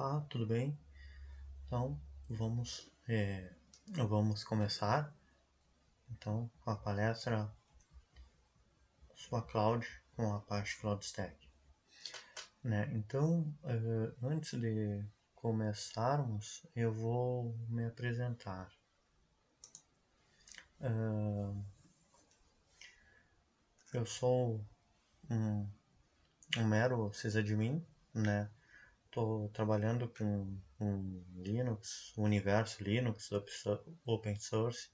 Olá, tá, tudo bem? Então vamos, é, vamos começar então com a palestra sua cloud com a parte cloud stack. Né? Então é, antes de começarmos eu vou me apresentar. É, eu sou um, um mero sysadmin, né? estou trabalhando com um Linux, um universo Linux, open source,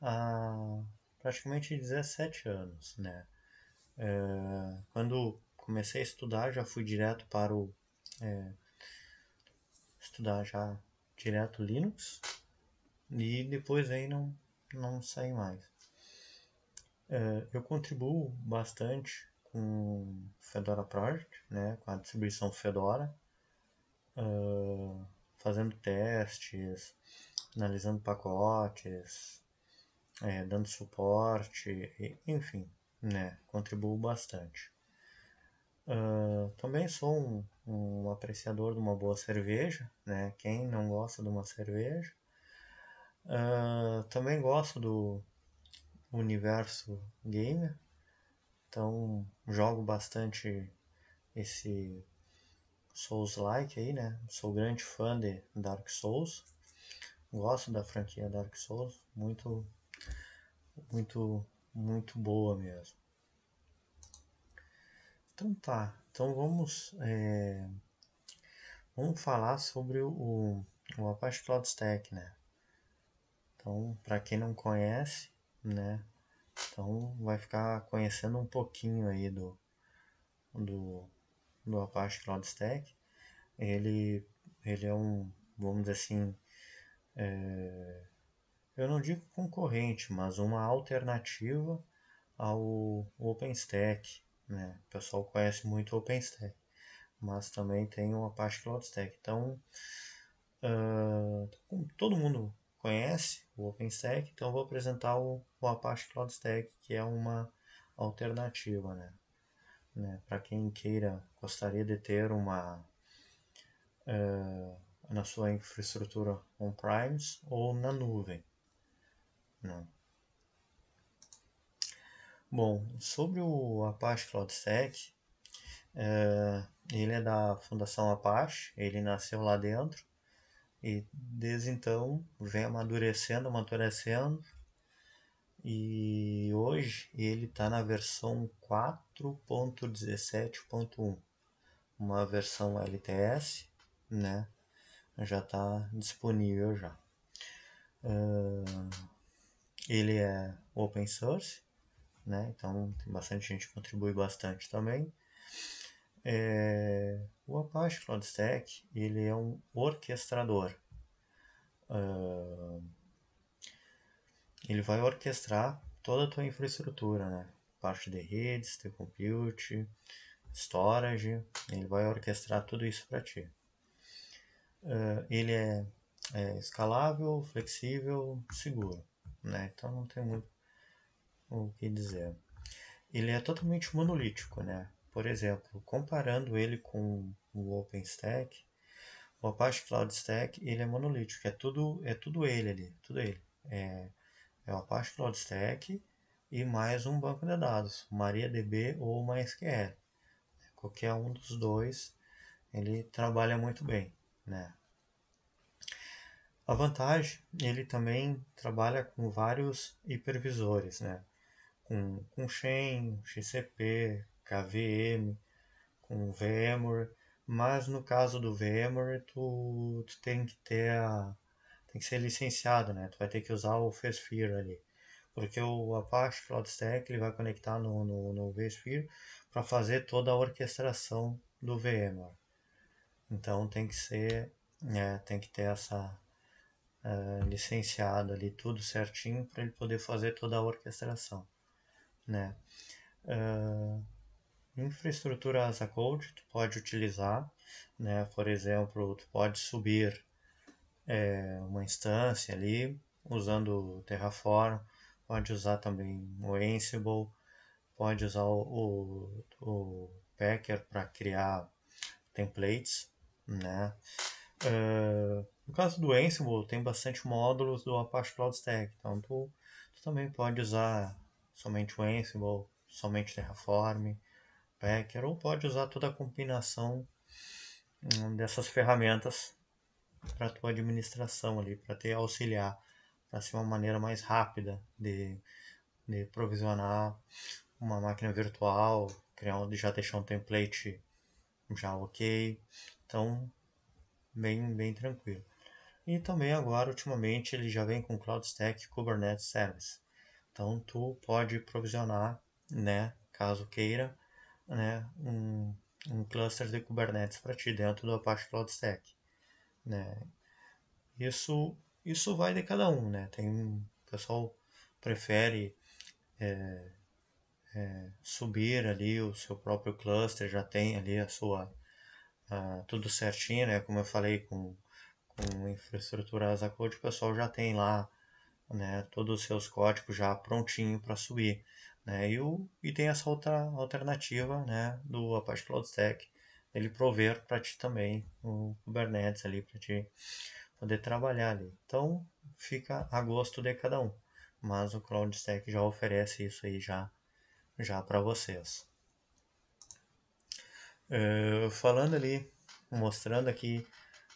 há praticamente 17 anos, né? É, quando comecei a estudar, já fui direto para o... É, estudar já direto Linux, e depois aí não, não saí mais. É, eu contribuo bastante com Fedora Project, né, com a distribuição Fedora, uh, fazendo testes, analisando pacotes, é, dando suporte, enfim, né, contribuo bastante. Uh, também sou um, um, apreciador de uma boa cerveja, né? Quem não gosta de uma cerveja? Uh, também gosto do universo gamer, então jogo bastante esse Souls-like aí, né? Sou grande fã de Dark Souls. Gosto da franquia Dark Souls, muito muito muito boa mesmo. Então tá, então vamos é, vamos falar sobre o, o Apache Cloud Stack, né? Então, para quem não conhece, né? Então vai ficar conhecendo um pouquinho aí do do do Apache Cloud Stack, ele, ele é um, vamos dizer assim, é, eu não digo concorrente, mas uma alternativa ao OpenStack. Né? O pessoal conhece muito o OpenStack, mas também tem o Apache Cloud Stack. Então, uh, todo mundo conhece o OpenStack, então vou apresentar o, o Apache Cloud Stack, que é uma alternativa. Né? Né? Para quem queira, gostaria de ter uma uh, na sua infraestrutura on-premise ou na nuvem. Né? Bom, sobre o Apache CloudStack, uh, eh, ele é da Fundação Apache, ele nasceu lá dentro e desde então vem amadurecendo, amadurecendo e hoje ele está na versão 4.17.1, uma versão LTS, né? Já está disponível já. Uh, ele é open source, né? Então tem bastante gente que contribui bastante também. É, o Apache CloudStack ele é um orquestrador. Uh, ele vai orquestrar toda a tua infraestrutura, né? Parte de redes, teu compute, storage, ele vai orquestrar tudo isso para ti. Uh, ele é, é, escalável, flexível, seguro, né? Então não tem muito o que dizer. Ele é totalmente monolítico, né? Por exemplo, comparando ele com o OpenStack, o Apache Cloud Stack, ele é monolítico, é tudo, é tudo ele ali, tudo ele. É, é o Apache Cloud Stack e mais um banco de dados, MariaDB ou MySQL. Qualquer um dos dois, ele trabalha muito bem, né? A vantagem, ele também trabalha com vários hipervisores, né? Com, com Shen, XCP, KVM, com VMware, mas no caso do VMware, tu, tu tem que ter a, tem que ser licenciado, né? Tu vai ter que usar o vSphere ali. Porque o Apache Cloud Stack ele vai conectar no, no, no vSphere para fazer toda a orquestração do VMware. Então tem que ser, né, tem que ter essa uh, licenciado ali tudo certinho para ele poder fazer toda a orquestração, né? Uh, infraestrutura as a code tu pode utilizar, né? Por exemplo, tu pode subir é, uma instância ali, usando Terraform, pode usar também o Ansible, pode usar o, o, o Packer para criar templates, né? Uh, no caso do Ansible, tem bastante módulos do Apache Cloud Stack, então tu, tu também pode usar somente o Ansible, somente Terraform, Packer, ou pode usar toda a combinação hum, dessas ferramentas para a tua administração ali, para te auxiliar, para ser uma maneira mais rápida de, de provisionar uma máquina virtual, criar já deixar um template já ok, então bem bem tranquilo. E também agora ultimamente ele já vem com Cloud Stack Kubernetes Service, então tu pode provisionar, né, caso queira, né, um, um cluster de Kubernetes para ti dentro do Apache Cloud Stack né? Isso, isso vai de cada um, né? Tem o pessoal prefere é, é, subir ali o seu próprio cluster, já tem ali a sua a, tudo certinho, né? Como eu falei com, com infraestrutura as code, o pessoal já tem lá né, todos os seus códigos já prontinho para subir. Né, e, o, e tem essa outra alternativa né, do Apache Cloud Stack, ele prover para ti também o Kubernetes ali para ti poder trabalhar ali. Então fica a gosto de cada um, mas o CloudStack já oferece isso aí já já para vocês. Uh, falando ali, mostrando aqui,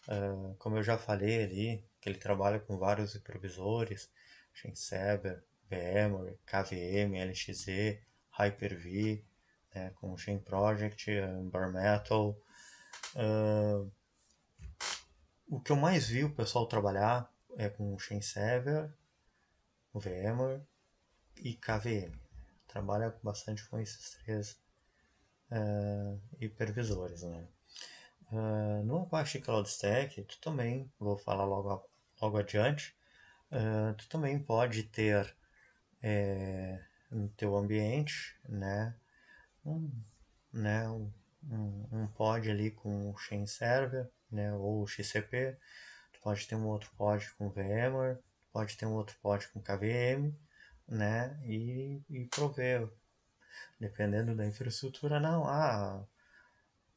uh, como eu já falei ali, que ele trabalha com vários improvisores, Shenseber, VMware, KVM, LXE, Hyper-V, né, como Chain Project, eh, Bar Metal. Uh, o que eu mais vi o pessoal trabalhar é com Chain Server, VMware e KVM. Trabalha bastante com esses três uh, hipervisores. Né? Uh, no Apache Cloud Stack, tu também, vou falar logo, logo adiante, uh, tu também pode ter é, no teu ambiente, né, né, um, né, um, um pod ali com o Chain Server, né, ou XCP, tu pode ter um outro pod com VMware, pode ter um outro pod com KVM, né, e, e prover, dependendo da infraestrutura, não, ah,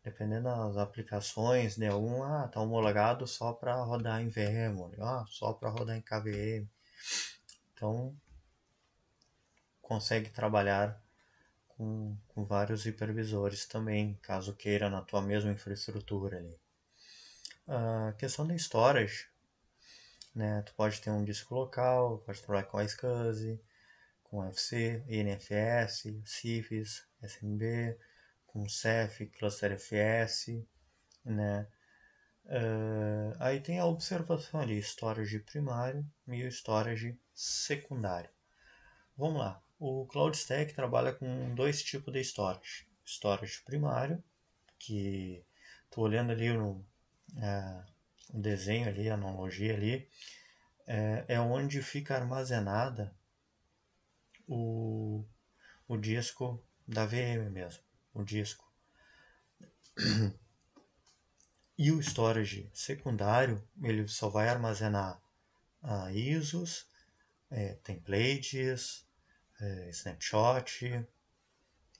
dependendo das aplicações, né, um, ah, tá homologado só para rodar em VMware, ah, só para rodar em KVM, então consegue trabalhar com, com vários hipervisores também, caso queira na tua mesma infraestrutura ali. A questão da storage, né? Tu pode ter um disco local, pode trabalhar com a SCSI, com FC, NFS, CIFS, SMB, com CEF, ClusterFS, né? Uh, aí tem a observação ali, storage primário e o storage secundário. Vamos lá. O Cloud Stack trabalha com dois tipos de storage. Storage primário, que tô olhando ali no é, o desenho ali, a analogia ali, é, é onde fica armazenada o, o disco da VM mesmo, o disco. E o storage secundário, ele só vai armazenar ah, ISOs, é, templates, é, snapshot,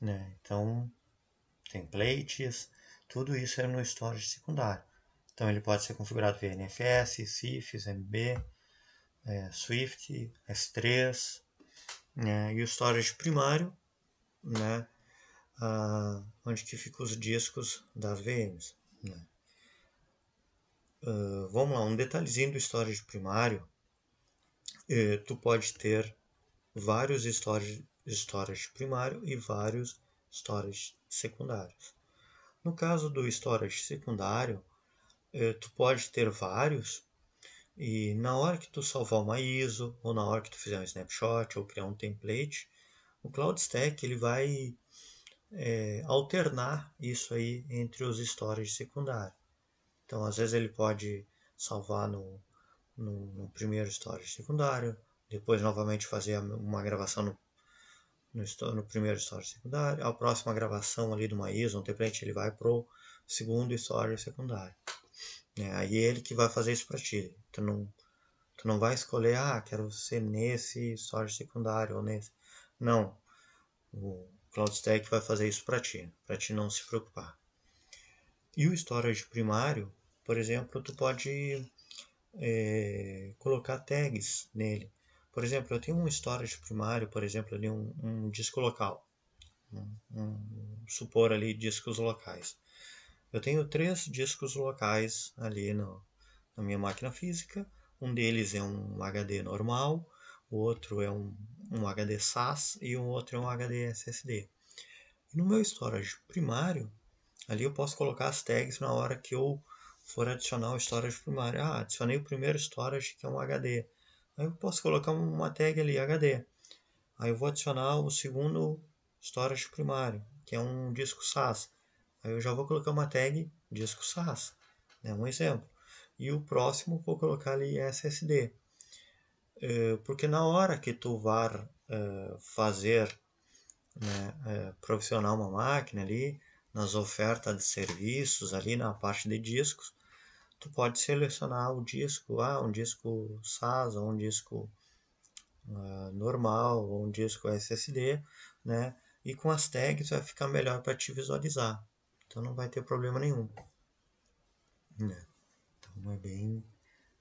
né? Então, templates, tudo isso é no storage secundário. Então ele pode ser configurado via NFS, CIFS, MB, é, Swift, S3, né? e o storage primário, né? Ah, onde que ficam os discos das VMs. Né? Uh, vamos lá, um detalhezinho do storage primário, eh, tu pode ter vários storage, storage primário e vários storage secundários. No caso do storage secundário, eh, tu pode ter vários e na hora que tu salvar uma ISO ou na hora que tu fizer um snapshot ou criar um template, o Cloud Stack ele vai eh, alternar isso aí entre os storage secundários. Então, às vezes ele pode salvar no, no, no primeiro storage secundário, depois novamente fazer uma gravação no, no, no primeiro story secundário. A próxima gravação ali do Maísa, um template, ele vai pro segundo story secundário. Né? É, aí ele que vai fazer isso para ti. Tu não, tu não vai escolher, ah, quero ser nesse story secundário ou nesse. Não. O Cloud vai fazer isso para ti, para ti não se preocupar. E o storage primário, por exemplo, tu pode é, colocar tags nele. Por exemplo, eu tenho um storage primário, por exemplo, ali um, um disco local. Um, um, supor ali discos locais. Eu tenho três discos locais ali no, na minha máquina física. Um deles é um HD normal, o outro é um, um HD SAS e o outro é um HD SSD. No meu storage primário, ali eu posso colocar as tags na hora que eu for adicionar o storage primário. Ah, adicionei o primeiro storage que é um HD. Aí eu posso colocar uma tag ali, HD. Aí eu vou adicionar o segundo storage primário, que é um disco SAS. Aí eu já vou colocar uma tag disco SAS, né? um exemplo. E o próximo vou colocar ali SSD. É, porque na hora que tu var é, fazer, né, é, uma máquina ali, nas ofertas de serviços ali na parte de discos, tu pode selecionar o disco, ah, um disco SAS, ou um disco ah, normal, ou um disco SSD, né? E com as tags vai ficar melhor para te visualizar. Então não vai ter problema nenhum. Né? Então é bem,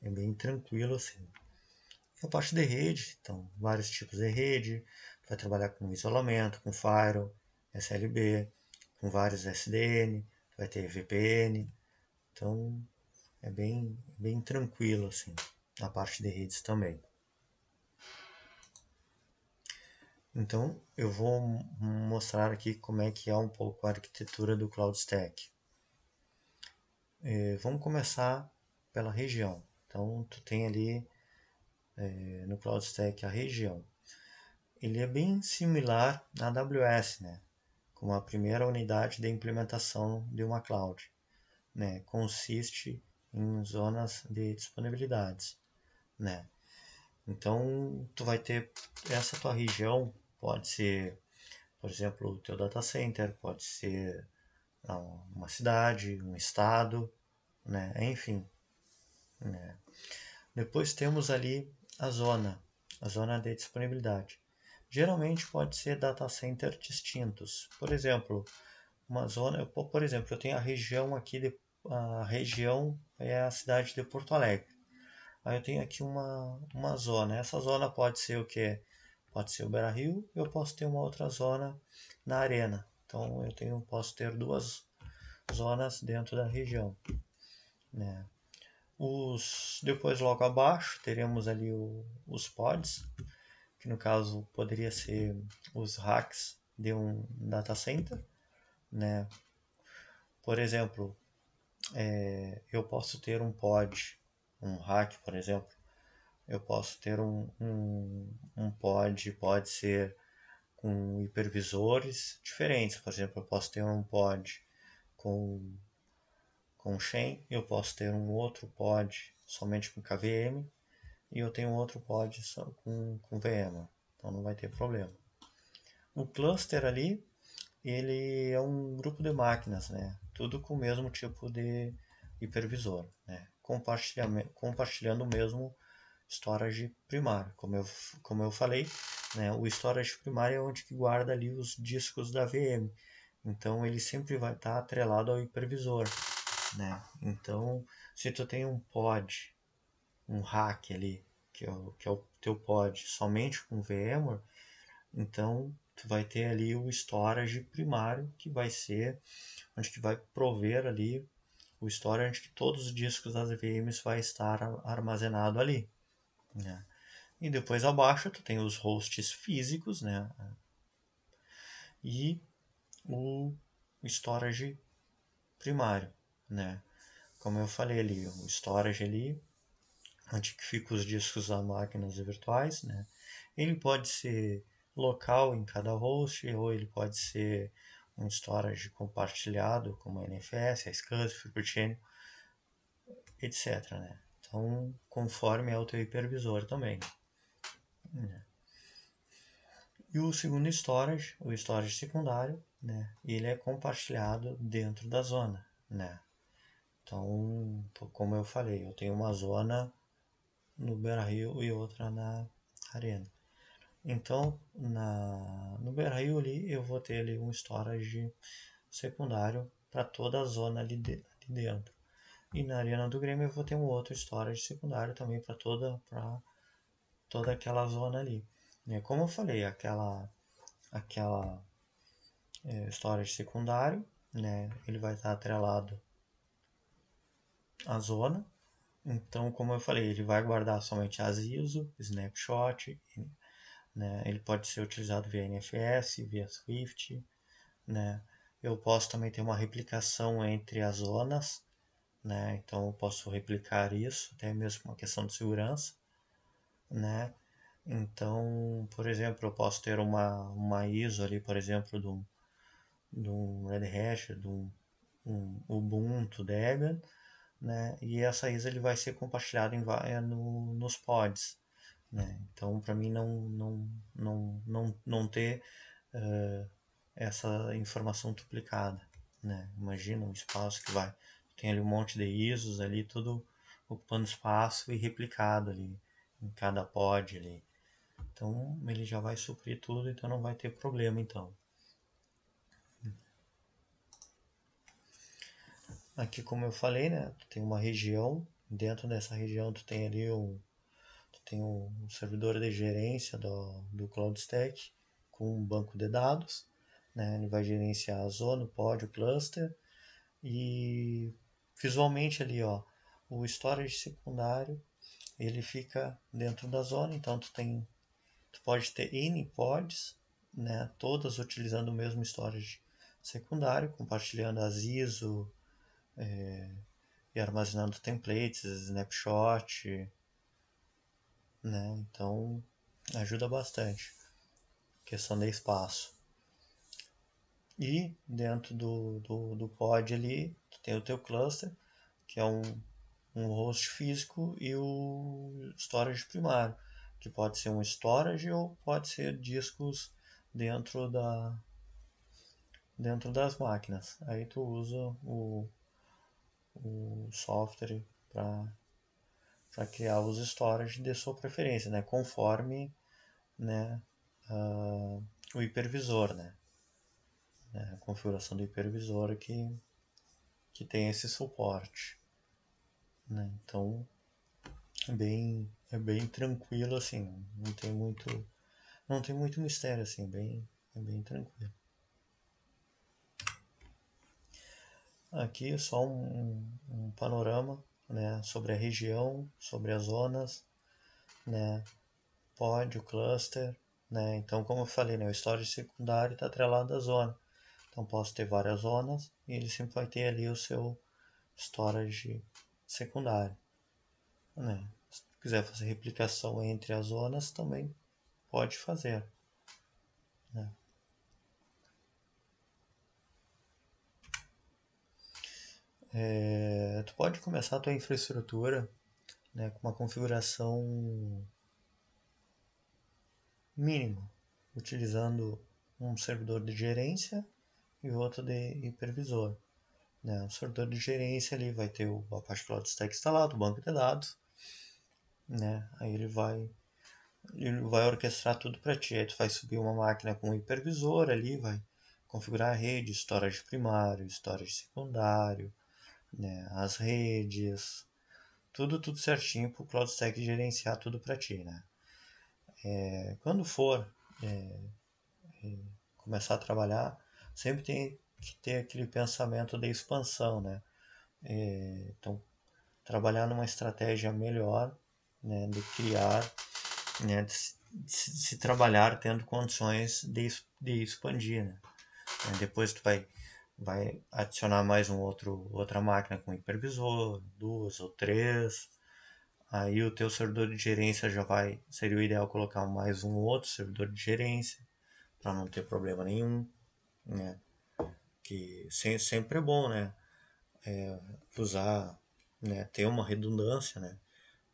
é bem tranquilo assim. E a parte de rede, então vários tipos de rede, vai trabalhar com isolamento, com firewall, SLB, com vários SDN, vai ter VPN. Então é bem, bem tranquilo assim, na parte de redes também. Então eu vou mostrar aqui como é que é um pouco a arquitetura do Cloud Stack. É, vamos começar pela região. Então tu tem ali é, no Cloud Stack a região. Ele é bem similar na AWS, né? como a primeira unidade de implementação de uma cloud. Né? Consiste em zonas de disponibilidades, né? Então, tu vai ter essa tua região, pode ser, por exemplo, o teu data center, pode ser ah, uma cidade, um estado, né? Enfim. Né? Depois temos ali a zona, a zona de disponibilidade. Geralmente pode ser data center distintos. Por exemplo, uma zona, por exemplo, eu tenho a região aqui de a região é a cidade de Porto Alegre. Aí eu tenho aqui uma, uma zona. Essa zona pode ser o que? Pode ser o Beira Rio, eu posso ter uma outra zona na arena. Então eu tenho, posso ter duas zonas dentro da região. Né? Os, depois logo abaixo teremos ali o, os pods, que no caso poderia ser os hacks de um data center. Né? Por exemplo, é, eu posso ter um pod, um hack, por exemplo. Eu posso ter um, um, um pod, pode ser com hipervisores diferentes. Por exemplo, eu posso ter um pod com, com Shen, eu posso ter um outro pod somente com KVM e eu tenho outro pod só com, com VM. Então não vai ter problema. O cluster ali, ele é um grupo de máquinas, né? tudo com o mesmo tipo de hipervisor, né? compartilhando o mesmo storage primário. Como eu, como eu falei, né? o storage primário é onde que guarda ali os discos da VM, então ele sempre vai estar tá atrelado ao hipervisor. Né? Então, se tu tem um pod, um rack ali, que é o, que é o teu pod somente com VMware, então tu vai ter ali o storage primário que vai ser onde que vai prover ali o storage onde que todos os discos das VMs vai estar armazenado ali. Né? E depois abaixo tu tem os hosts físicos, né? E o storage primário, né? Como eu falei ali, o storage ali, onde que fica os discos das máquinas virtuais, né? Ele pode ser local em cada host ou ele pode ser um storage compartilhado como a NFS, a SCSI, Cupertino, etc. Né? Então, conforme é o teu hipervisor também. Né? E o segundo storage, o storage secundário, né? ele é compartilhado dentro da zona. Né? Então, como eu falei, eu tenho uma zona no Beira Rio e outra na Arena. Então, na, no Beryl ali, eu vou ter ali um storage secundário para toda a zona ali, de, ali, dentro. E na arena do Grêmio eu vou ter um outro storage secundário também para toda para toda aquela zona ali. Né? Como eu falei, aquela aquela é, storage secundário, né? Ele vai estar tá atrelado à zona. Então, como eu falei, ele vai guardar somente as ISO, snapshot, né? Ele pode ser utilizado via NFS, via Swift. Né? Eu posso também ter uma replicação entre as zonas, né? então eu posso replicar isso, até mesmo uma questão de segurança. Né? Então, por exemplo, eu posso ter uma, uma ISO ali, por exemplo, de um, de um Red Hat, de um, um Ubuntu Debian, né? e essa ISO ele vai ser compartilhada em, eh, no, nos pods. Né? Então, para mim, não, não, não, não, não ter uh, essa informação duplicada. Né? Imagina um espaço que vai, tem ali um monte de ISOs ali, tudo ocupando espaço e replicado ali em cada pod ali. Então, ele já vai suprir tudo, então não vai ter problema então. Aqui, como eu falei, né, tu tem uma região, dentro dessa região tu tem ali um, tem um servidor de gerência do, do CloudStack com um banco de dados, né? ele vai gerenciar a zona, o pod, o cluster, e visualmente ali, ó, o storage secundário, ele fica dentro da zona, então tu tem, tu pode ter N pods, né, todas utilizando o mesmo storage secundário, compartilhando as ISO é, e armazenando templates, snapshot, né? Então ajuda bastante, questão de espaço. E dentro do, do, do pod ali, tu tem o teu cluster, que é um, um host físico e o storage primário, que pode ser um storage ou pode ser discos dentro da dentro das máquinas. Aí tu usa o, o software para para criar os storage de sua preferência, né, conforme né, uh, o hipervisor, né, né, a configuração do hipervisor que, que tem esse suporte. Né, então, é bem, é bem tranquilo, assim, não tem muito, não tem muito mistério, assim, bem, é bem tranquilo. Aqui só um, um panorama né, sobre a região, sobre as zonas, né, o cluster, né, então como eu falei, né, o storage secundário está atrelado à zona, então posso ter várias zonas e ele sempre vai ter ali o seu storage secundário, né, se quiser fazer replicação entre as zonas também pode fazer, né. É, tu pode começar a tua infraestrutura né, com uma configuração mínima, utilizando um servidor de gerência e outro de hipervisor. Né? O servidor de gerência ali vai ter o Apache Cloud Stack instalado, o banco de dados, né? aí ele vai ele vai orquestrar tudo para ti. Aí tu vai subir uma máquina com um hipervisor ali, vai configurar a rede, storage primário, storage secundário, né, as redes, tudo tudo certinho para o CloudStack gerenciar tudo para ti, né? É, quando for é, é, começar a trabalhar, sempre tem que ter aquele pensamento da expansão, né? É, então, trabalhar numa estratégia melhor, né, de criar, né, de se, de se trabalhar tendo condições de, de expandir, né? Depois tu vai vai adicionar mais um outro outra máquina com hipervisor, duas ou três. Aí o teu servidor de gerência já vai, seria o ideal colocar mais um outro servidor de gerência para não ter problema nenhum, né? Que sempre é bom, né? É, usar, né? Ter uma redundância, né?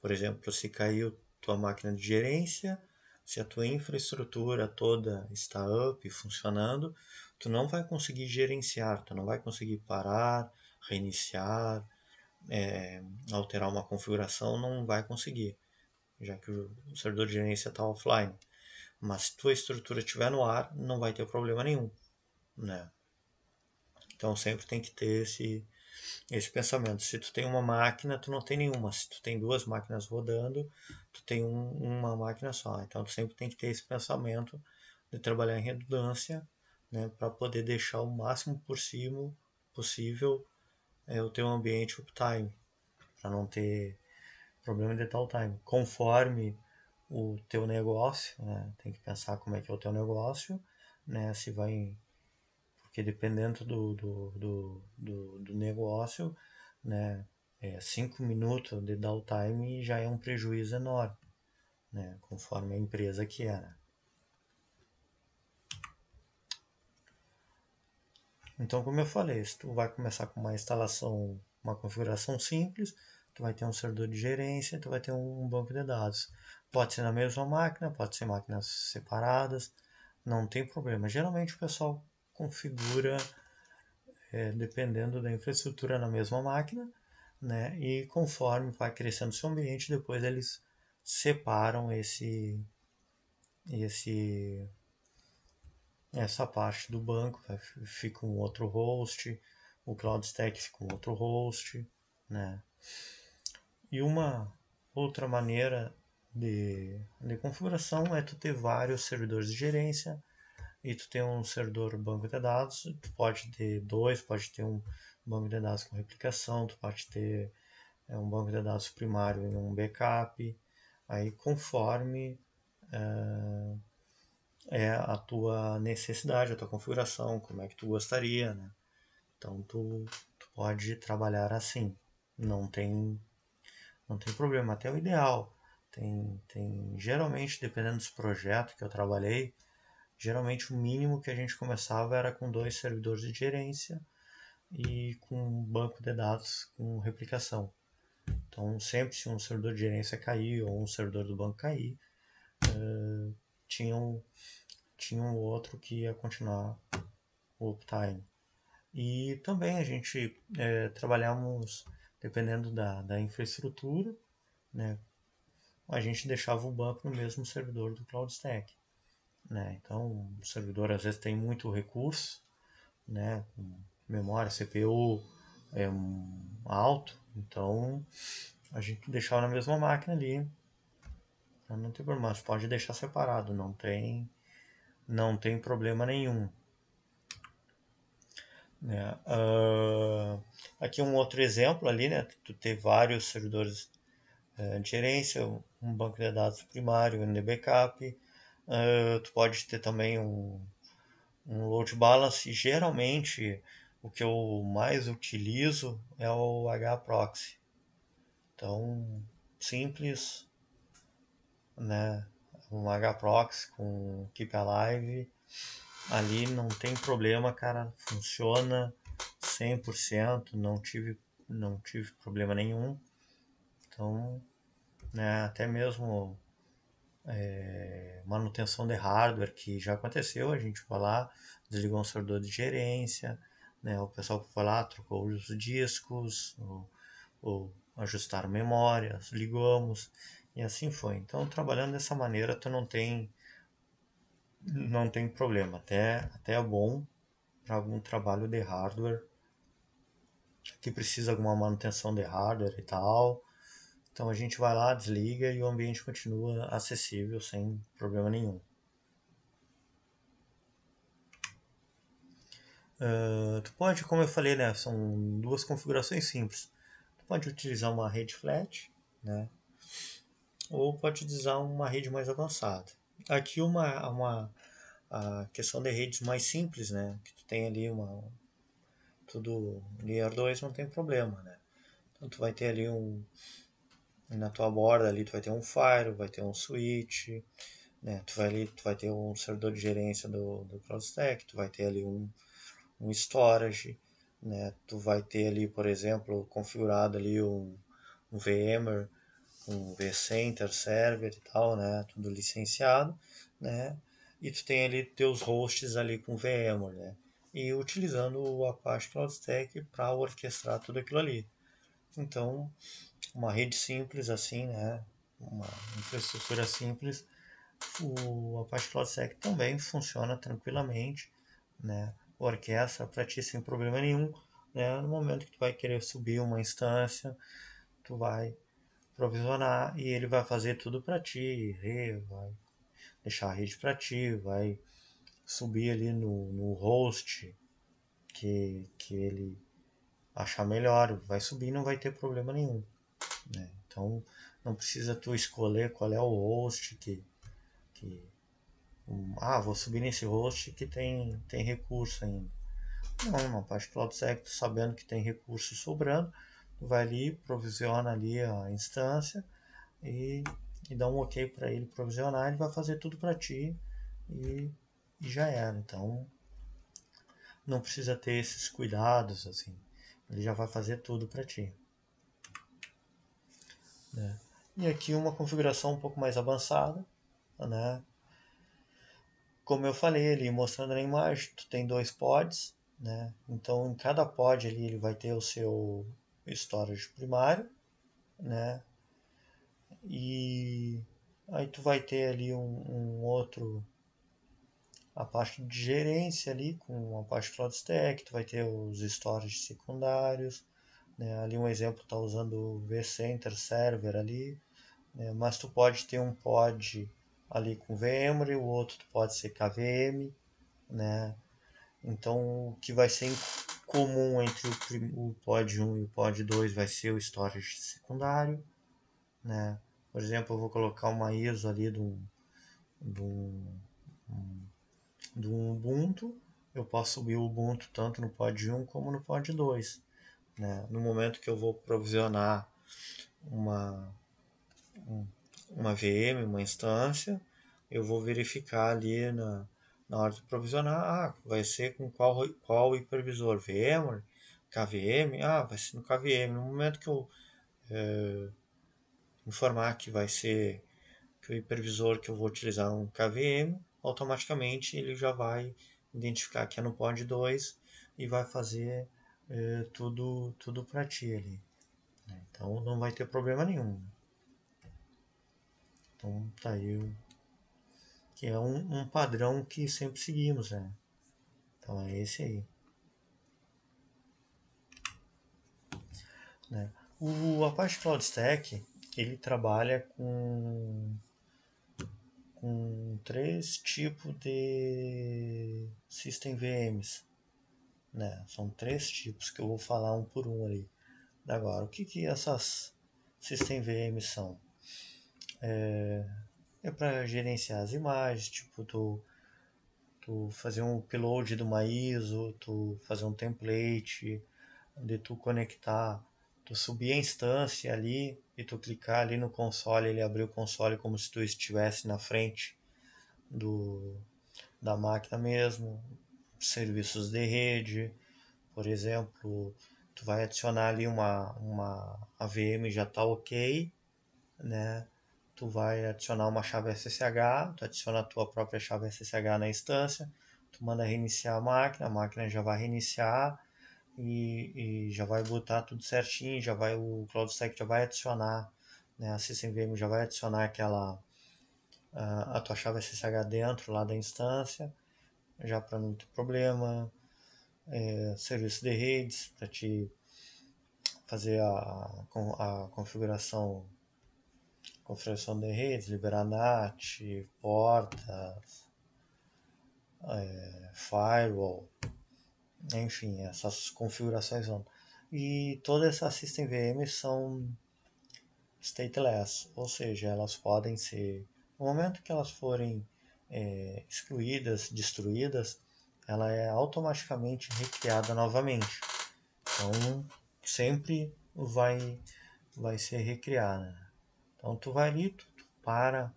Por exemplo, se caiu tua máquina de gerência, se a tua infraestrutura toda está up funcionando, tu não vai conseguir gerenciar, tu não vai conseguir parar, reiniciar, é, alterar uma configuração, não vai conseguir, já que o servidor de gerência está offline. Mas se tua estrutura estiver no ar, não vai ter problema nenhum, né? Então sempre tem que ter esse, esse pensamento. Se tu tem uma máquina, tu não tem nenhuma. Se tu tem duas máquinas rodando, tu tem um, uma máquina só. Então tu sempre tem que ter esse pensamento de trabalhar em redundância né, para poder deixar o máximo por cima possível é, o teu ambiente uptime, para não ter problema de downtime, conforme o teu negócio, né, tem que pensar como é que é o teu negócio, né, se vai, porque dependendo do, do, do, do, do negócio, né, 5 é, minutos de downtime já é um prejuízo enorme, né, conforme a empresa que é. Né? Então, como eu falei, tu vai começar com uma instalação, uma configuração simples, tu vai ter um servidor de gerência, tu vai ter um banco de dados. Pode ser na mesma máquina, pode ser máquinas separadas, não tem problema. Geralmente o pessoal configura é, dependendo da infraestrutura na mesma máquina, né? E conforme vai crescendo o seu ambiente, depois eles separam esse esse essa parte do banco, fica um outro host, o Cloud Stack fica um outro host, né? E uma outra maneira de, de configuração é tu ter vários servidores de gerência e tu tem um servidor banco de dados, tu pode ter dois, pode ter um banco de dados com replicação, tu pode ter é, um banco de dados primário e um backup, aí conforme uh, é a tua necessidade, a tua configuração, como é que tu gostaria, né? Então tu, tu pode trabalhar assim, não tem não tem problema, até o ideal. Tem, tem geralmente dependendo dos projetos que eu trabalhei, geralmente o mínimo que a gente começava era com dois servidores de gerência e com um banco de dados com replicação. Então sempre se um servidor de gerência cair ou um servidor do banco cair, uh, tinha um, tinha um outro que ia continuar o uptime. E também a gente é, trabalhamos, dependendo da, da infraestrutura, né, a gente deixava o banco no mesmo servidor do Cloud Stack. Né? Então, o servidor às vezes tem muito recurso, né? memória, CPU é alto, então a gente deixava na mesma máquina ali não tem problema, você pode deixar separado, não tem, não tem problema nenhum. Né? Uh, aqui um outro exemplo ali, né? Tu ter vários servidores uh, de gerência, um banco de dados primário, um backup. Uh, ah, tu pode ter também um, um load balance. Geralmente, o que eu mais utilizo é o HProxy. Então, simples, né? Um HProx com Keep Alive. Ali não tem problema, cara. Funciona 100%. Não tive, não tive problema nenhum. Então, né, até mesmo é, manutenção de hardware que já aconteceu, a gente foi lá, desligou um servidor de gerência, né, o pessoal foi lá, trocou os discos, ou, ou ajustaram memórias, ligamos. E assim foi. Então, trabalhando dessa maneira, tu não tem não tem problema. Até, até é bom para algum trabalho de hardware que precisa alguma manutenção de hardware e tal. Então a gente vai lá, desliga e o ambiente continua acessível sem problema nenhum. Uh, tu pode, como eu falei, né, são duas configurações simples. Tu pode utilizar uma rede flat, né, ou pode utilizar uma rede mais avançada. Aqui uma, uma a questão de redes mais simples, né? Que tu tem ali uma tudo layer 2 não tem problema, né? Então tu vai ter ali um na tua borda ali tu vai ter um firewall, vai ter um switch, né? Tu vai ali, tu vai ter um servidor de gerência do do CrowdStack, tu vai ter ali um um storage, né? Tu vai ter ali, por exemplo, configurado ali um, um VMware com vCenter, server e tal, né? Tudo licenciado, né? E tu tem ali teus hosts ali com VMware, né? E utilizando o Apache Cloud Stack para orquestrar tudo aquilo ali. Então, uma rede simples assim, né? Uma infraestrutura simples, o Apache Cloud Stack também funciona tranquilamente, né? Orquestra para ti sem problema nenhum, né? No momento que tu vai querer subir uma instância, tu vai provisionar e ele vai fazer tudo para ti, vai deixar a rede para ti, vai subir ali no, no host que, que ele achar melhor, vai subir não vai ter problema nenhum. Né? Então não precisa tu escolher qual é o host que, que um, ah, vou subir nesse host que tem, tem recurso ainda. Não, na parte CloudSec, sabendo que tem recurso sobrando, vai ali, provisiona ali a instância e, e dá um ok para ele provisionar, ele vai fazer tudo para ti e, e, já era. Então não precisa ter esses cuidados assim, ele já vai fazer tudo para ti. Né? E aqui uma configuração um pouco mais avançada, né? Como eu falei ali, mostrando na imagem, tu tem dois pods, né? Então em cada pod ali ele vai ter o seu storage primário, né? E aí tu vai ter ali um, um outro a parte de gerência ali com a parte cloud stack, tu vai ter os storage secundários, né? Ali um exemplo tá usando o vCenter server ali, né? mas tu pode ter um pod ali com VMware, o outro tu pode ser KVM, né? Então, o que vai ser comum entre o, o pod 1 e o pod 2 vai ser o storage secundário. Né? Por exemplo, eu vou colocar uma ISO ali do, do, do Ubuntu. Eu posso subir o Ubuntu tanto no pod 1 como no pod 2. Né? No momento que eu vou provisionar uma, uma VM, uma instância, eu vou verificar ali na, na hora de provisionar, ah, vai ser com qual, qual hipervisor? VMware? KVM? Ah, vai ser no KVM. No momento que eu é, informar que vai ser que o hipervisor que eu vou utilizar é um KVM, automaticamente ele já vai identificar que é no pod 2 e vai fazer é, tudo, tudo para ti ali. Né? Então não vai ter problema nenhum. Então tá aí o que é um, um padrão que sempre seguimos, né? Então é esse aí. Né? O Apache Cloud Stack ele trabalha com, com três tipos de System VMs. Né? São três tipos que eu vou falar um por um ali. Agora, o que, que essas System VMs são? É, é para gerenciar as imagens, tipo tu, tu fazer um upload de uma ISO, tu fazer um template, onde tu conectar, tu subir a instância ali e tu clicar ali no console, ele abrir o console como se tu estivesse na frente do da máquina mesmo, serviços de rede, por exemplo, tu vai adicionar ali uma, uma AVM já tá ok, né? tu vai adicionar uma chave SSH, tu adiciona a tua própria chave SSH na instância, tu manda reiniciar a máquina, a máquina já vai reiniciar e, e já vai botar tudo certinho, já vai o CloudStack já vai adicionar, né, a SystemVM já vai adicionar aquela a, a tua chave SSH dentro lá da instância, já para não ter problema, é, serviço de redes para te fazer a, a configuração configuração de redes, liberar nat, portas, é, firewall, enfim, essas configurações vão. E todas essas System VMs são stateless, ou seja, elas podem ser, no momento que elas forem é, excluídas, destruídas, ela é automaticamente recriada novamente. Então, sempre vai, vai ser recriada. Né? Então tu vai ali, tu, tu para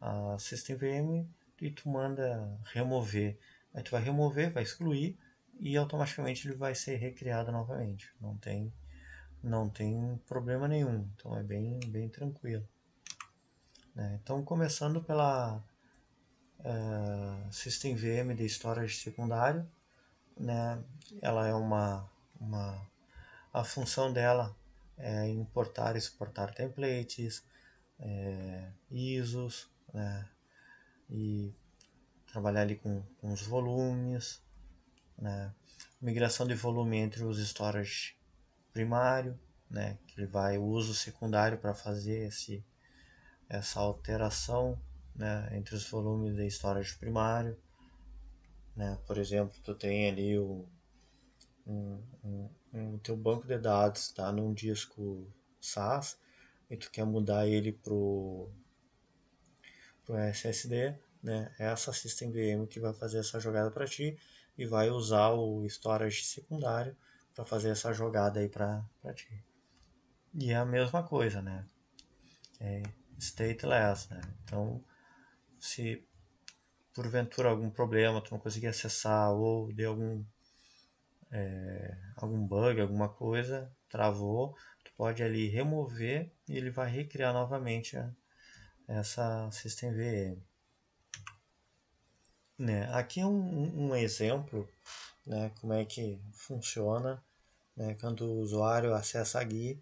a ah, SystemVM e tu manda remover. Aí tu vai remover, vai excluir e automaticamente ele vai ser recriado novamente. Não tem, não tem problema nenhum. Então é bem, bem tranquilo. Né? Então começando pela uh, ah, SystemVM de storage secundário, né? Ela é uma, uma a função dela é importar e exportar templates, é, ISOs, né? E trabalhar ali com, com os volumes, né? Migração de volume entre os storage primário, né? Que ele vai o uso secundário para fazer esse, essa alteração, né? Entre os volumes de storage primário, né? Por exemplo, tu tem ali o um, um, um, teu banco de dados está num disco SAS e tu quer mudar ele pro, pro SSD, né? Essa é VM que vai fazer essa jogada para ti e vai usar o storage secundário para fazer essa jogada aí para ti. E é a mesma coisa, né? É stateless, né? Então, se porventura algum problema, tu não conseguir acessar ou deu algum é, algum bug, alguma coisa, travou, pode ali remover e ele vai recriar novamente né, essa System VM. Né? Aqui é um, um exemplo né, como é que funciona né, quando o usuário acessa a GUI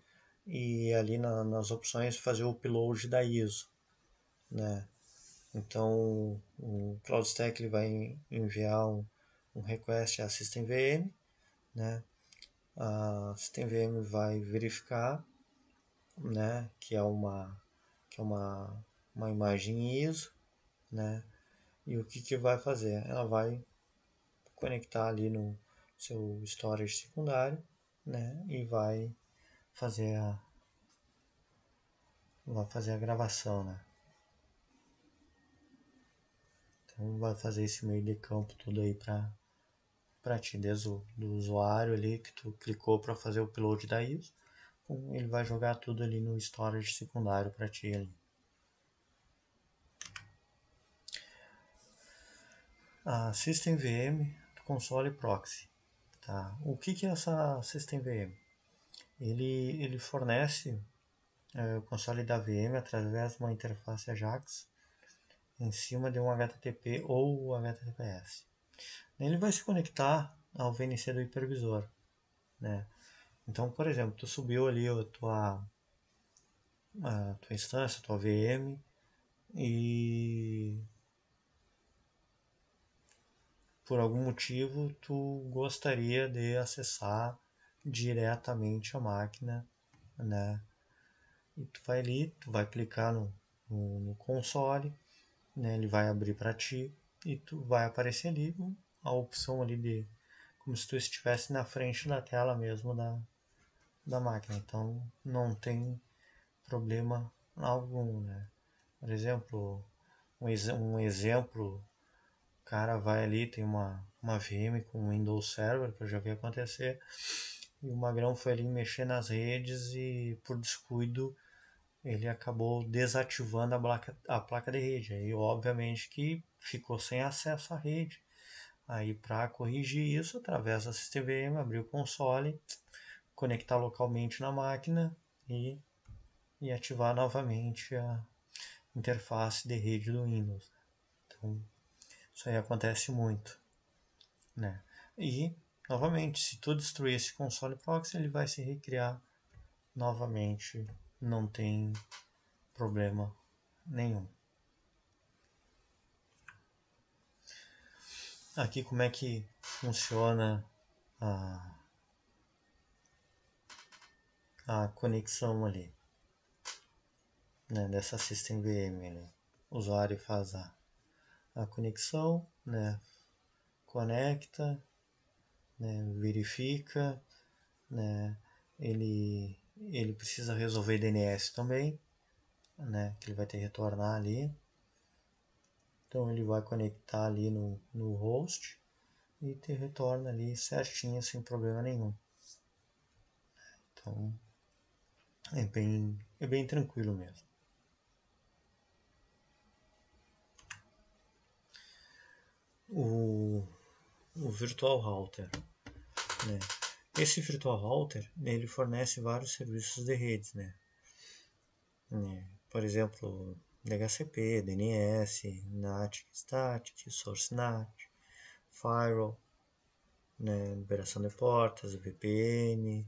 e ali na, nas opções fazer o upload da ISO. Né? Então o CloudStack ele vai enviar um, um request à vm né? a ah, SystemVM vai verificar né, que é uma, que é uma, uma imagem ISO, né, e o que, que vai fazer? Ela vai conectar ali no seu storage secundário né, e vai fazer a, vai fazer a gravação. Né. Então vai fazer esse meio de campo tudo aí para para ti, desde o do usuário ali que tu clicou para fazer o upload da ISO, ele vai jogar tudo ali no storage secundário para ti ali. A ah, System VM do console proxy. Tá? O que, que é essa System VM? Ele, ele fornece é, o console da VM através de uma interface AJAX em cima de um HTTP ou HTTPS. Ele vai se conectar ao VNC do hipervisor, né? Então, por exemplo, tu subiu ali a tua, a tua instância, a tua VM e por algum motivo tu gostaria de acessar diretamente a máquina, né? E tu vai ali, tu vai clicar no, no, no console, né? ele vai abrir para ti e tu vai aparecer ali a opção ali de como se tu estivesse na frente da tela mesmo da, da máquina. Então não tem problema algum, né? Por exemplo, um, ex um exemplo, o cara vai ali, tem uma, uma VM com Windows Server, que eu já vi acontecer, e o Magrão foi ali mexer nas redes e por descuido ele acabou desativando a placa, a placa de rede. Aí obviamente que ficou sem acesso à rede. Aí, para corrigir isso, através da SysTVM, abrir o console, conectar localmente na máquina e, e ativar novamente a interface de rede do Windows. Né? Então, isso aí acontece muito. Né? E, novamente, se tu destruir esse console proxy, ele vai se recriar novamente. Não tem problema nenhum. aqui como é que funciona a, a conexão ali, né, dessa System VM. Né? O usuário faz a, a conexão, né, conecta, né, verifica, né, ele, ele precisa resolver DNS também, né, que ele vai ter que retornar ali. Então ele vai conectar ali no, no host e te retorna ali certinho, sem problema nenhum. Então é bem, é bem tranquilo mesmo. O, o virtual router, né? Esse virtual router né, ele fornece vários serviços de rede, né? né? Por exemplo, DHCP, DNS, NAT, Static, SourceNAT, Firewall, né, liberação de portas, VPN,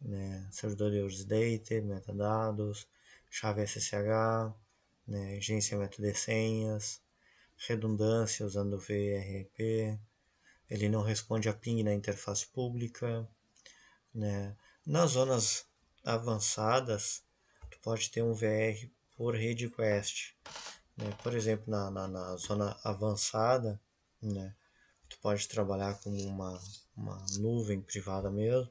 né, servidor de USDate, metadados, chave SSH, né, gerenciamento de senhas, redundância usando VRP, ele não responde a ping na interface pública. Né. Nas zonas avançadas, tu pode ter um VRP por rede Quest. Né? Por exemplo, na, na, na zona avançada, né? tu pode trabalhar com uma, uma nuvem privada mesmo.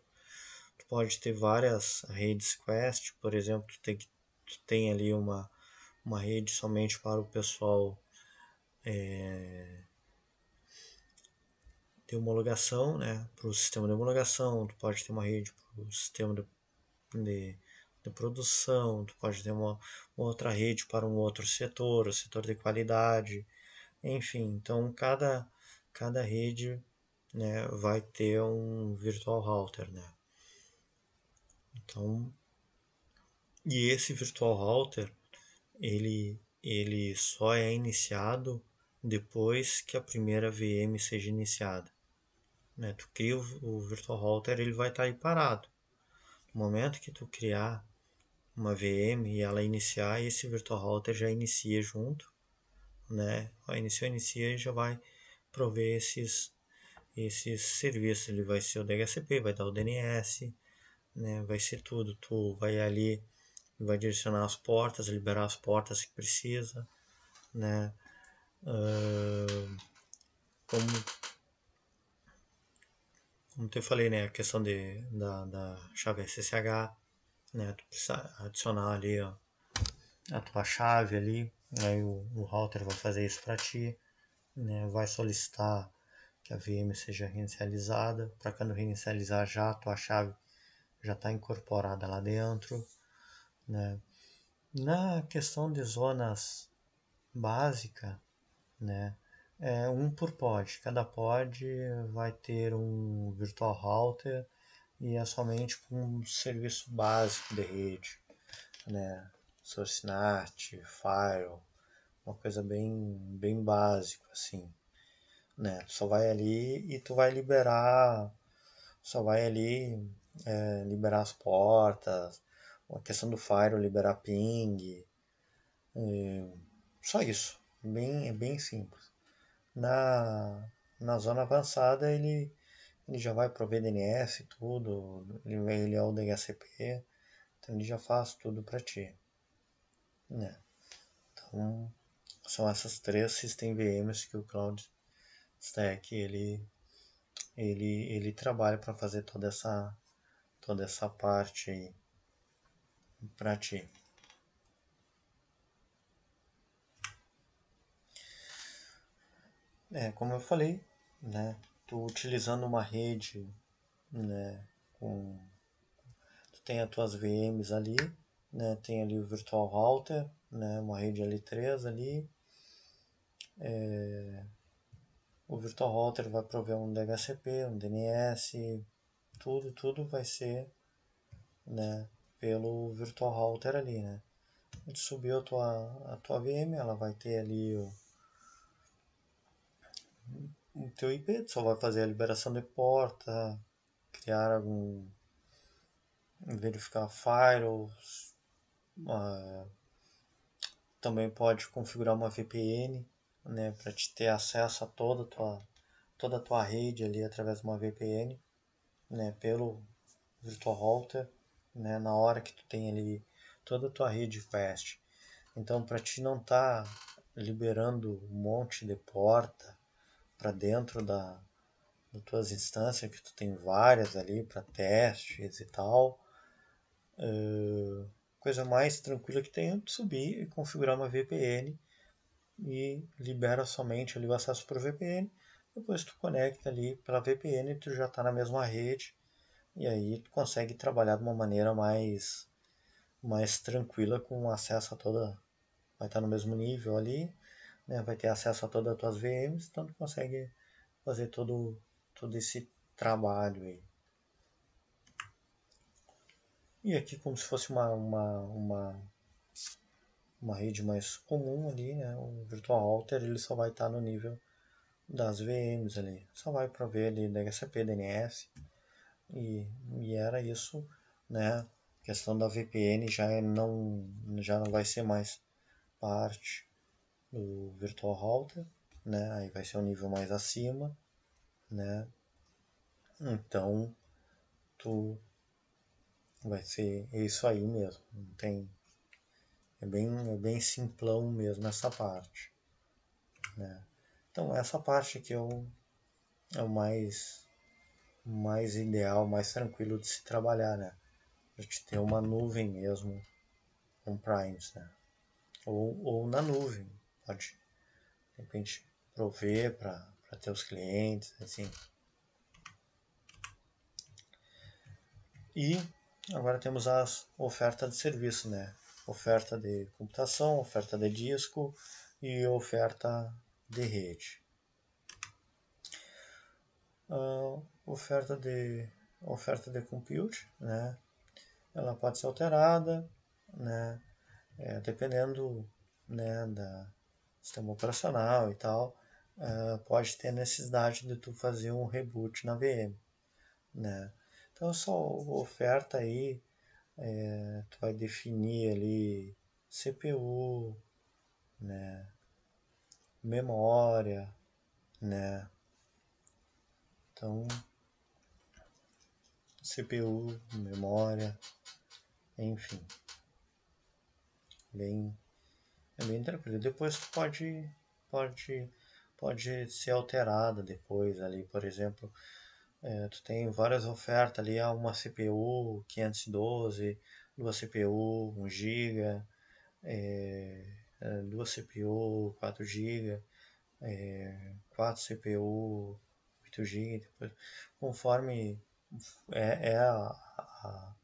Tu pode ter várias redes Quest, por exemplo, tu tem, tu tem ali uma, uma rede somente para o pessoal é, de homologação, né? para o sistema de homologação, tu pode ter uma rede para o sistema de, de de produção, tu pode ter uma, uma outra rede para um outro setor, o setor de qualidade, enfim. Então, cada, cada rede né, vai ter um virtual router, né? Então, e esse virtual router, ele, ele só é iniciado depois que a primeira VM seja iniciada. Né? Tu cria o, o virtual router, ele vai estar tá aí parado. No momento que tu criar uma VM e ela iniciar, esse virtual router já inicia junto, né? iniciou, inicia e já vai prover esses, esses serviços. Ele vai ser o DHCP, vai dar o DNS, né? Vai ser tudo. Tu vai ali, vai direcionar as portas, liberar as portas que precisa, né? Uh, como como eu falei, né, a questão de, da, da chave SSH, né? Tu precisa adicionar ali ó, a tua chave ali, aí o, o router vai fazer isso para ti, né? Vai solicitar que a VM seja reinicializada, para quando reinicializar já a tua chave já está incorporada lá dentro, né? Na questão de zonas básica, né? É um por pod. Cada pod vai ter um virtual router e é somente um serviço básico de rede, né? Sourcenat, Firewall, uma coisa bem, bem básica, assim, né? Tu só vai ali e tu vai liberar, só vai ali é, liberar as portas, a questão do Firewall, liberar ping, e, só isso, bem, é bem simples. Na, na zona avançada ele ele já vai para o VDNS tudo, ele, ele é o DHCP, então ele já faz tudo para ti. Né? Então, são essas três System VMs que o Cloud Stack ele, ele, ele trabalha para fazer toda essa, toda essa parte aí para ti. É, como eu falei, né? tu utilizando uma rede, né, com, tu tem as tuas VMs ali, né, tem ali o virtual router, né, uma rede L3 ali, é, o virtual router vai prover um DHCP, um DNS, tudo, tudo vai ser, né, pelo virtual router ali, né. Tu subiu a tua, a tua VM, ela vai ter ali o o teu IP, tu só vai fazer a liberação de porta, criar algum. verificar firewalls, ah, também pode configurar uma VPN, né, para te ter acesso a toda a tua, toda a tua rede ali através de uma VPN, né, pelo virtual router, né, na hora que tu tem ali toda a tua rede fast. Então, para ti não estar tá liberando um monte de porta, para dentro da, das tuas instâncias, que tu tem várias ali para testes e tal. Uh, coisa mais tranquila que tem é subir e configurar uma VPN e libera somente ali o acesso para VPN. Depois tu conecta ali pela VPN e tu já está na mesma rede e aí tu consegue trabalhar de uma maneira mais mais tranquila com acesso a toda vai estar tá no mesmo nível ali né, vai ter acesso a todas as tuas VMs, então tu consegue fazer todo, todo esse trabalho aí. E aqui como se fosse uma, uma, uma, uma rede mais comum ali, né, o virtual Alter ele só vai estar no nível das VMs ali, só vai para ver ali DHCP, DNS, e, e era isso, né, a questão da VPN já é não, já não vai ser mais parte do virtual router, né? Aí vai ser um nível mais acima, né? Então, tu vai ser isso aí mesmo. Não tem é bem é bem simplão mesmo essa parte, né? Então, essa parte que o é o mais mais ideal, mais tranquilo de se trabalhar, né? A gente ter uma nuvem mesmo com primes né? Ou, ou na nuvem, pode de repente prover para ter os clientes, assim. E agora temos as ofertas de serviço, né? Oferta de computação, oferta de disco e oferta de rede. Uh, oferta de oferta de compute, né? Ela pode ser alterada, né? É, dependendo né, da, sistema operacional e tal, uh, pode ter necessidade de tu fazer um reboot na VM, né? Então, é só oferta aí, é, tu vai definir ali CPU, né? Memória, né? Então, CPU, memória, enfim, bem é bem tranquilo. Depois tu pode, pode, pode ser alterada depois ali, por exemplo. É, tu tem várias ofertas ali, uma CPU 512, duas CPU 1 GB, é, é, duas CPU 4 GB, é, 4 CPU 8 GB, depois, conforme é, é a, a,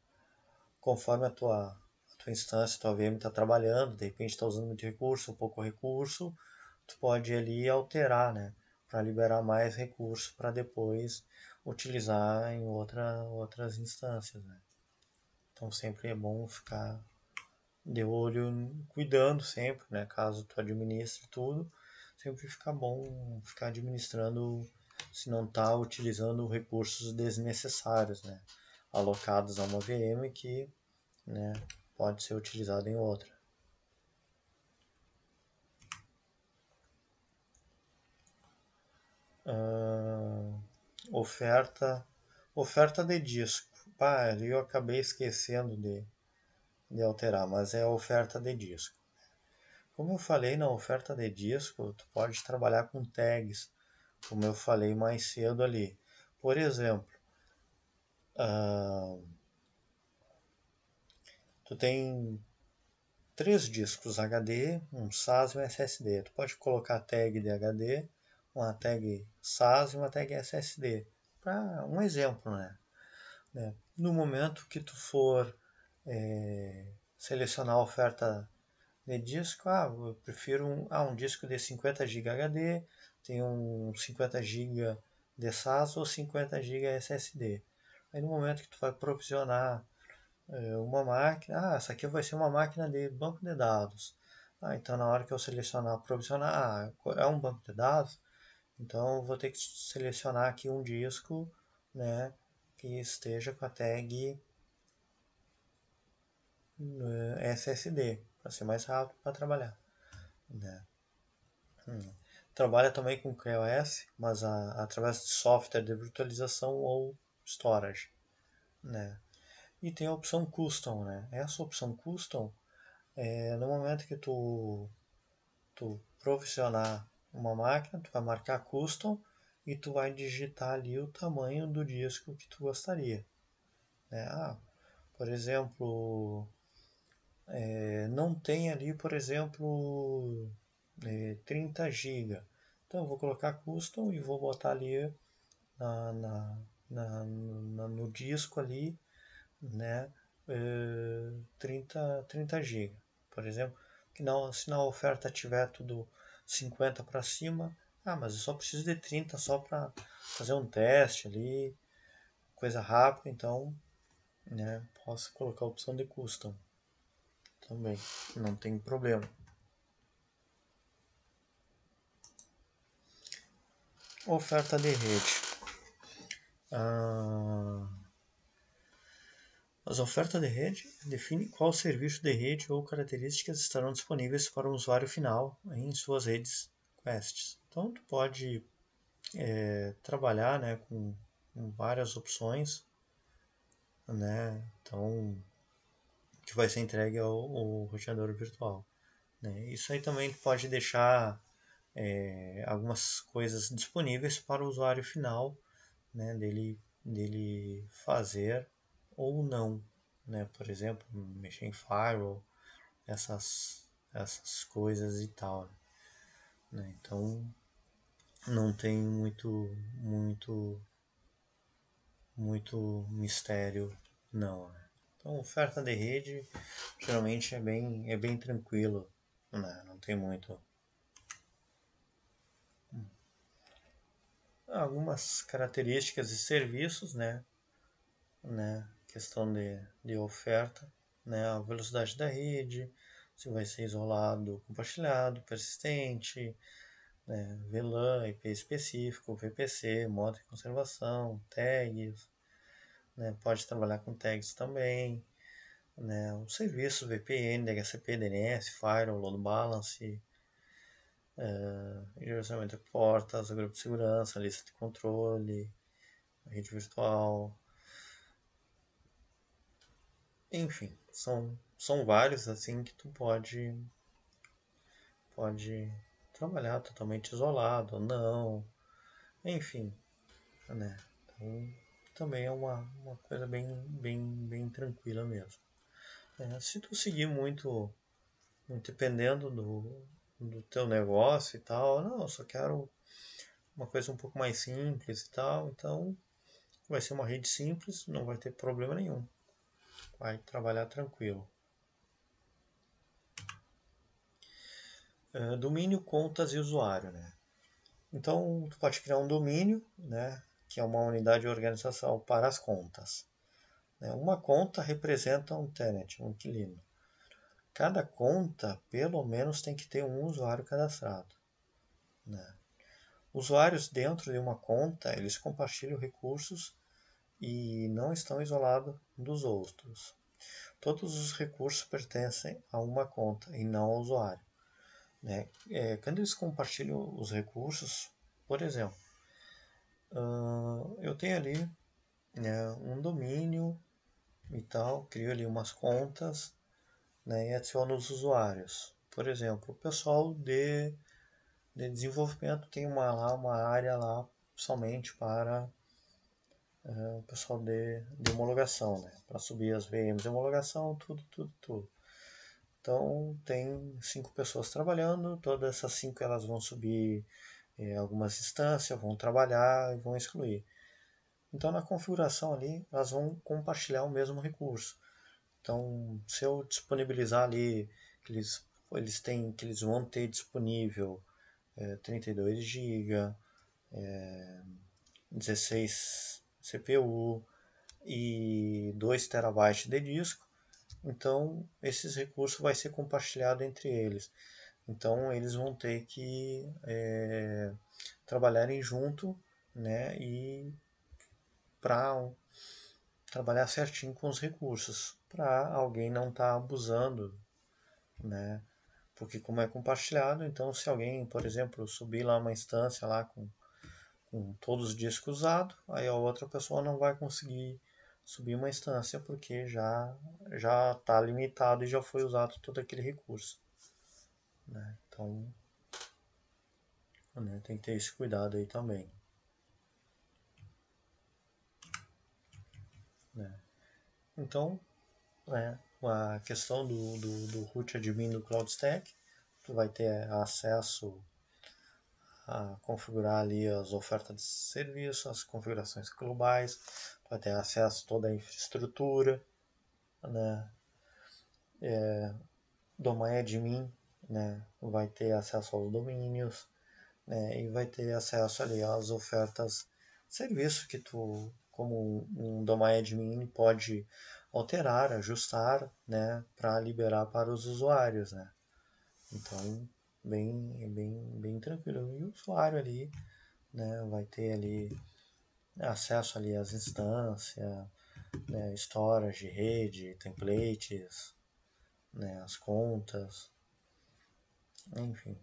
conforme a tua tua instância, tua VM está trabalhando, de repente está usando muito recurso pouco recurso, tu pode ali alterar, né? Para liberar mais recurso para depois utilizar em outra, outras instâncias, né? Então sempre é bom ficar de olho, cuidando sempre, né? Caso tu administre tudo, sempre fica bom ficar administrando se não está utilizando recursos desnecessários, né? Alocados a uma VM que, né? pode ser utilizado em outra. oferta oferta de disco. Pá, eu acabei esquecendo de, de alterar, mas é a oferta de disco. Como eu falei na oferta de disco, tu pode trabalhar com tags, como eu falei mais cedo ali. Por exemplo, hum, tu tem três discos HD, um SAS e um SSD. Tu pode colocar a tag de HD, uma tag SAS e uma tag SSD. Para um exemplo, né? É, no momento que tu for é, selecionar a oferta de disco, ah, eu prefiro um, ah, um disco de 50 GB HD, tem um 50 GB de SAS ou 50 GB SSD. Aí no momento que tu vai provisionar é, uma máquina, ah, essa aqui vai ser uma máquina de banco de dados. Ah, então na hora que eu selecionar, provisionar, ah, é um banco de dados, então vou ter que selecionar aqui um disco, né, que esteja com a tag eh, SSD, para ser mais rápido para trabalhar, né. Hum. Trabalha também com iOS mas a, através de software de virtualização ou storage, né. E tem a opção custom, né? Essa opção custom, é, no momento que tu, tu provisionar uma máquina, tu vai marcar custom e tu vai digitar ali o tamanho do disco que tu gostaria. Né? Ah, por exemplo, é, não tem ali, por exemplo, é, 30 GB. Então eu vou colocar custom e vou botar ali na, na, na, na no disco ali né, 30, 30 GB, por exemplo. Que não, se na oferta tiver tudo 50 para cima, ah, mas eu só preciso de 30 só para fazer um teste ali, coisa rápida, então né, posso colocar a opção de custom também, não tem problema. Oferta de rede. Ah, as ofertas de rede definem qual serviço de rede ou características estarão disponíveis para o usuário final em suas redes quests. Então, tu pode é, trabalhar né, com, com várias opções, né? Então, que vai ser entregue ao, ao roteador virtual. Né? Isso aí também pode deixar é, algumas coisas disponíveis para o usuário final né, dele, dele fazer ou não, né? Por exemplo, mexer em firewall, essas, essas coisas e tal. Né? Então, não tem muito, muito, muito mistério, não. Né? Então, oferta de rede geralmente é bem, é bem tranquilo, né? Não tem muito. algumas características e serviços, né? né? questão de, de oferta, né, a velocidade da rede, se vai ser isolado, compartilhado, persistente, né, VLAN, IP específico, VPC, modo de conservação, tags, né, pode trabalhar com tags também, né, um serviço VPN, DHCP, DNS, Firewall, Load Balance, eh, gerenciamento de portas, grupo de segurança, lista de controle, rede virtual, enfim, são, são vários assim que tu pode pode trabalhar totalmente isolado ou não. Enfim, né? Então, também é uma, uma coisa bem, bem, bem tranquila mesmo. É, se tu seguir muito, muito dependendo do, do teu negócio e tal, não, eu só quero uma coisa um pouco mais simples e tal, então vai ser uma rede simples, não vai ter problema nenhum vai trabalhar tranquilo. Uh, domínio, contas e usuário, né? Então, tu pode criar um domínio, né, que é uma unidade de organização para as contas. Né? Uma conta representa um tenant, um inquilino. Cada conta, pelo menos, tem que ter um usuário cadastrado. Né? Usuários dentro de uma conta, eles compartilham recursos e não estão isolados dos outros. Todos os recursos pertencem a uma conta e não ao usuário. Né? É, quando eles compartilham os recursos, por exemplo, uh, eu tenho ali né, um domínio e tal, crio ali umas contas né, e adiciono os usuários. Por exemplo, o pessoal de, de desenvolvimento tem uma, lá, uma área lá somente para o pessoal de, de homologação, né? Para subir as VMs de homologação, tudo, tudo, tudo. Então tem cinco pessoas trabalhando, todas essas cinco elas vão subir é, algumas instâncias, vão trabalhar e vão excluir. Então na configuração ali elas vão compartilhar o mesmo recurso. Então se eu disponibilizar ali que eles, eles têm que eles vão ter disponível eh, 32 GB, eh, 16 CPU e 2 TB de disco. Então, esses recursos vai ser compartilhado entre eles. Então, eles vão ter que é, trabalharem junto, né? E para trabalhar certinho com os recursos, para alguém não estar tá abusando, né? Porque como é compartilhado, então se alguém, por exemplo, subir lá uma instância lá com com todos os discos usados, aí a outra pessoa não vai conseguir subir uma instância porque já já está limitado e já foi usado todo aquele recurso. Né? Então né, tem que ter esse cuidado aí também. Né? Então, né, a questão do, do, do root admin do CloudStack, tu vai ter acesso a configurar ali as ofertas de serviço, as configurações globais, para ter acesso a toda a infraestrutura, né? É, domain admin, né? Vai ter acesso aos domínios, né? E vai ter acesso ali às ofertas de serviço que tu, como um domain admin, pode alterar, ajustar, né? Para liberar para os usuários, né? Então, bem, bem, bem tranquilo. E o usuário ali né, vai ter ali acesso ali às instâncias, né, storage, rede, templates, né, as contas, enfim.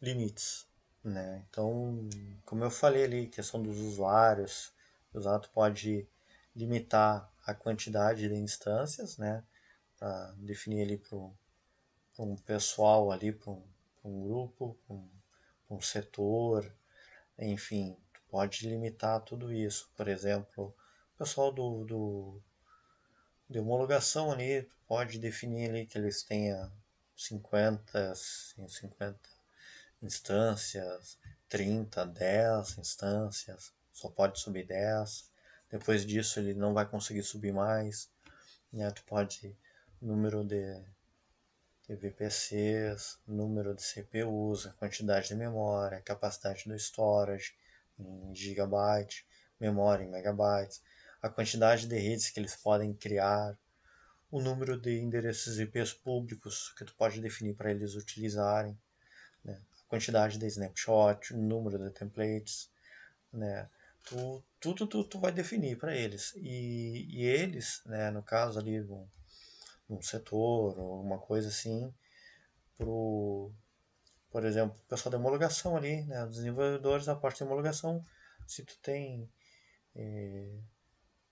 Limites. Né? Então, como eu falei ali, questão dos usuários, o usuário pode limitar a quantidade de instâncias, né? Para definir ali para para um pessoal ali, para um, um, grupo, para um, um, setor, enfim, pode limitar tudo isso. Por exemplo, o pessoal do, do de homologação ali, pode definir ali que eles tenham 50, 50 instâncias, 30, 10 instâncias, só pode subir 10. Depois disso ele não vai conseguir subir mais. Né? Tu pode número de VPCs, número de CPUs, a quantidade de memória, capacidade do storage em gigabyte, memória em megabytes, a quantidade de redes que eles podem criar, o número de endereços IPs públicos que tu pode definir para eles utilizarem, né? a quantidade de snapshot, o número de templates, né? tu, tudo tu, tu vai definir para eles. E, e eles, né, no caso ali, um setor ou alguma coisa assim pro por exemplo pessoal da homologação ali né os desenvolvedores a parte de homologação se tu tem eh,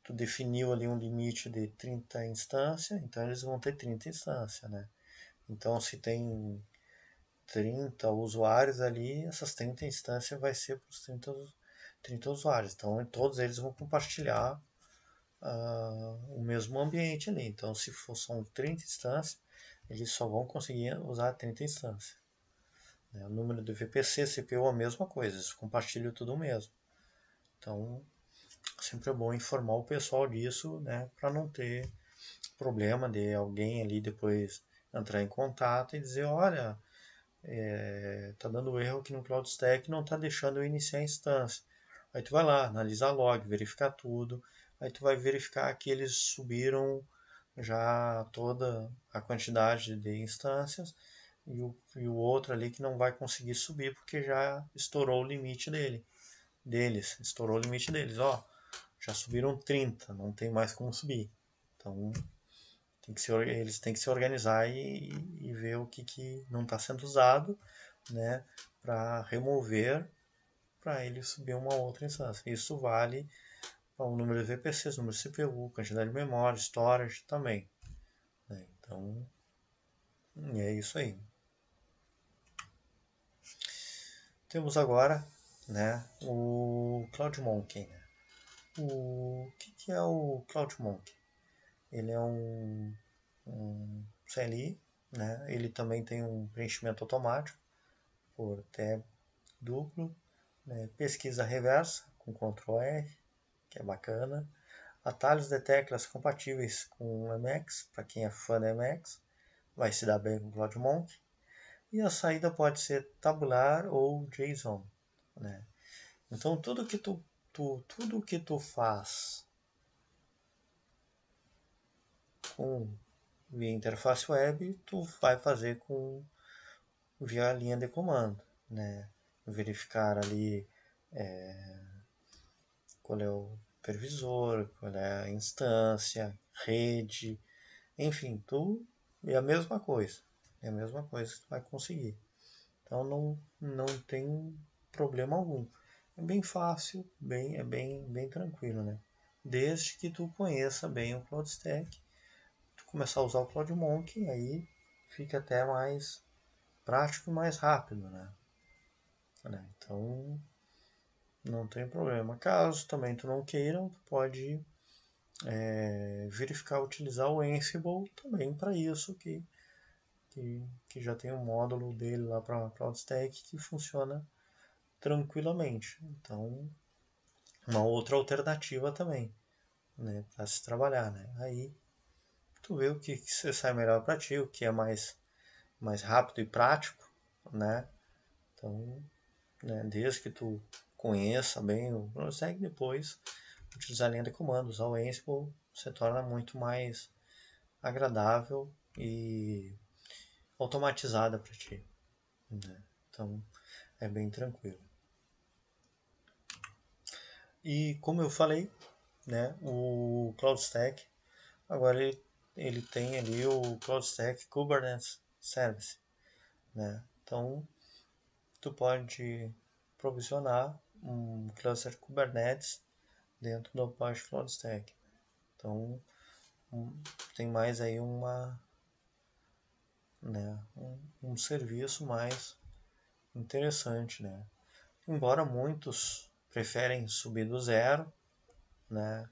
tu definiu ali um limite de 30 instâncias então eles vão ter 30 instâncias né então se tem 30 usuários ali essas 30 instâncias vai ser para os 30, 30 usuários então todos eles vão compartilhar ah, o mesmo ambiente ali. Então, se for, são 30 instâncias, eles só vão conseguir usar 30 instâncias. Né? O número do VPC, CPU, a mesma coisa, eles compartilham tudo mesmo. Então, sempre é bom informar o pessoal disso, né, para não ter problema de alguém ali depois entrar em contato e dizer, olha, é, tá dando erro aqui no CloudStack, não tá deixando eu iniciar a instância. Aí tu vai lá, analisar log, verificar tudo, aí tu vai verificar que eles subiram já toda a quantidade de instâncias e o, e o outro ali que não vai conseguir subir porque já estourou o limite dele deles, estourou o limite deles, ó, já subiram 30, não tem mais como subir. Então, tem que se, eles têm que se organizar e, e ver o que, que não está sendo usado, né, para remover, para ele subir uma outra instância. Isso vale o é número de VPCs, é número de CPU, quantidade de memória, storage também. Né? Então, é isso aí. Temos agora né, o Cloud Monkey. Né? O que, que, é o Cloud Monkey? Ele é um, um CLI, né? ele também tem um preenchimento automático por tab duplo, né? pesquisa reversa com Ctrl R, que é bacana. Atalhos de teclas compatíveis com o Emacs, para quem é fã de Emacs, vai se dar bem com o Cloud Monk. E a saída pode ser tabular ou JSON, né? Então tudo que tu, tu tudo que tu faz com via interface web, tu vai fazer com via linha de comando, né? Verificar ali é, qual é o supervisor, qual é a instância, rede, enfim, tu é a mesma coisa. É a mesma coisa que tu vai conseguir. Então não, não tem problema algum. É bem fácil, bem, é bem, bem tranquilo, né? Desde que tu conheça bem o CloudStack, tu começar a usar o CloudMonkey, aí fica até mais prático e mais rápido, né? É, então não tem problema. Caso também tu não queira, tu pode é, verificar utilizar o Ansible também para isso, que, que, que, já tem um módulo dele lá para CloudStack que funciona tranquilamente. Então, uma outra alternativa também né, para se trabalhar. Né? Aí tu vê o que, que sai melhor para ti, o que é mais, mais rápido e prático, né? Então, né, desde que tu conheça bem o depois utilizar a linha de comandos. ao Ansible se torna muito mais agradável e automatizada para ti. Né? Então é bem tranquilo. E como eu falei, né, o Cloud Stack agora ele, ele tem ali o Cloud Stack Kubernetes Service, né? Então tu pode provisionar um cluster Kubernetes dentro do Apache CloudStack, Então, um, tem mais aí uma, né, um, um, serviço mais interessante, né? Embora muitos preferem subir do zero, né,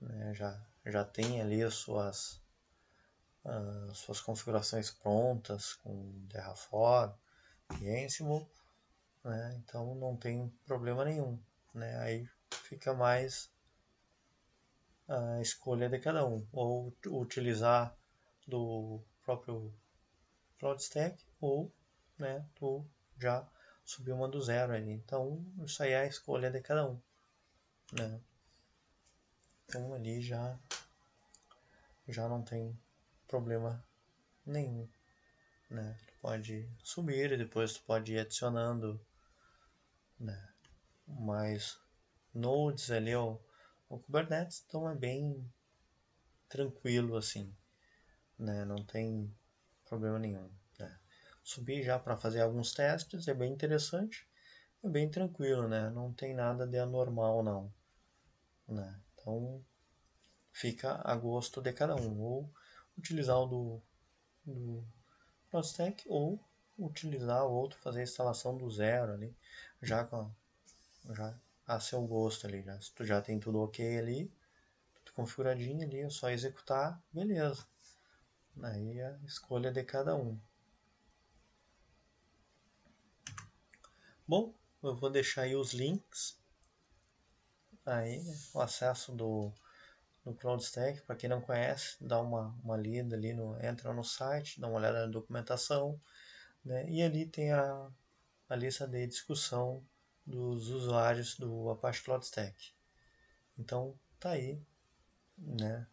né já, já tem ali as suas, as ah, suas configurações prontas com Terraform e Ansible, né? Então não tem problema nenhum, né? Aí fica mais a escolha de cada um, ou utilizar do próprio Cloud Stack ou, né, tu já subiu uma do zero ali. Então isso aí é a escolha de cada um, né? Então ali já já não tem problema nenhum, né? Tu pode subir e depois tu pode ir adicionando né? Mas Nodes ali o, o Kubernetes então é bem tranquilo assim, né? Não tem problema nenhum. Né? já para fazer alguns testes, é bem interessante, é bem tranquilo, né? Não tem nada de anormal não, né? Então fica a gosto de cada um, ou utilizar o do, do Prostack ou utilizar o outro, fazer a instalação do zero ali, já, com, já a seu gosto ali. Já, se tu já tem tudo ok ali, tudo configuradinho ali, é só executar, beleza. Aí é a escolha de cada um. Bom, eu vou deixar aí os links. Aí, o acesso do, do CloudStack, para quem não conhece, dá uma, uma lida ali, no, entra no site, dá uma olhada na documentação, né? E ali tem a, a lista de discussão dos usuários do Apache Cloud Stack. Então, tá aí né,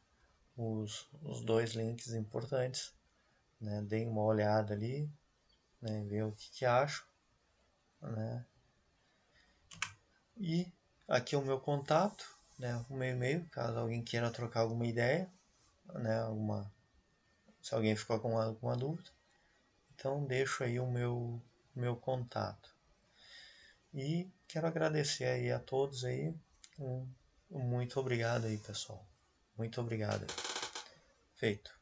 os, os dois links importantes. Né, deem uma olhada ali, né, ver o que, que acho. Né. E aqui é o meu contato, né, o meu e-mail, caso alguém queira trocar alguma ideia, né, alguma, se alguém ficou com alguma dúvida. Então deixo aí o meu, meu contato. E quero agradecer aí a todos aí. Um, muito obrigado aí, pessoal. Muito obrigado. Feito.